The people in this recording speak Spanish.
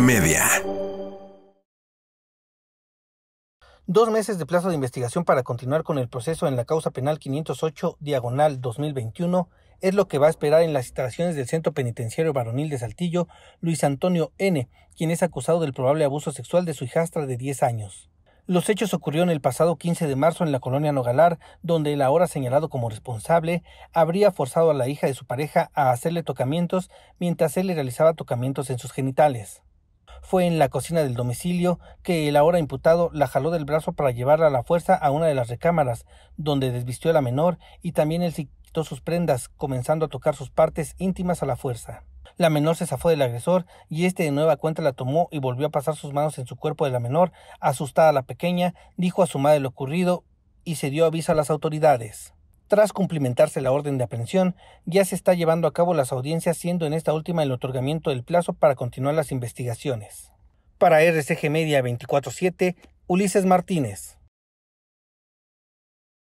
Media. Dos meses de plazo de investigación para continuar con el proceso en la causa penal 508 diagonal 2021 es lo que va a esperar en las instalaciones del Centro Penitenciario Varonil de Saltillo Luis Antonio N., quien es acusado del probable abuso sexual de su hijastra de 10 años. Los hechos ocurrieron el pasado 15 de marzo en la colonia Nogalar, donde el ahora señalado como responsable habría forzado a la hija de su pareja a hacerle tocamientos mientras él le realizaba tocamientos en sus genitales. Fue en la cocina del domicilio que el ahora imputado la jaló del brazo para llevarla a la fuerza a una de las recámaras, donde desvistió a la menor y también él quitó sus prendas, comenzando a tocar sus partes íntimas a la fuerza. La menor se zafó del agresor y este de nueva cuenta la tomó y volvió a pasar sus manos en su cuerpo de la menor. Asustada la pequeña, dijo a su madre lo ocurrido y se dio aviso a las autoridades. Tras cumplimentarse la orden de aprehensión, ya se está llevando a cabo las audiencias, siendo en esta última el otorgamiento del plazo para continuar las investigaciones. Para RCG Media 24-7, Ulises Martínez.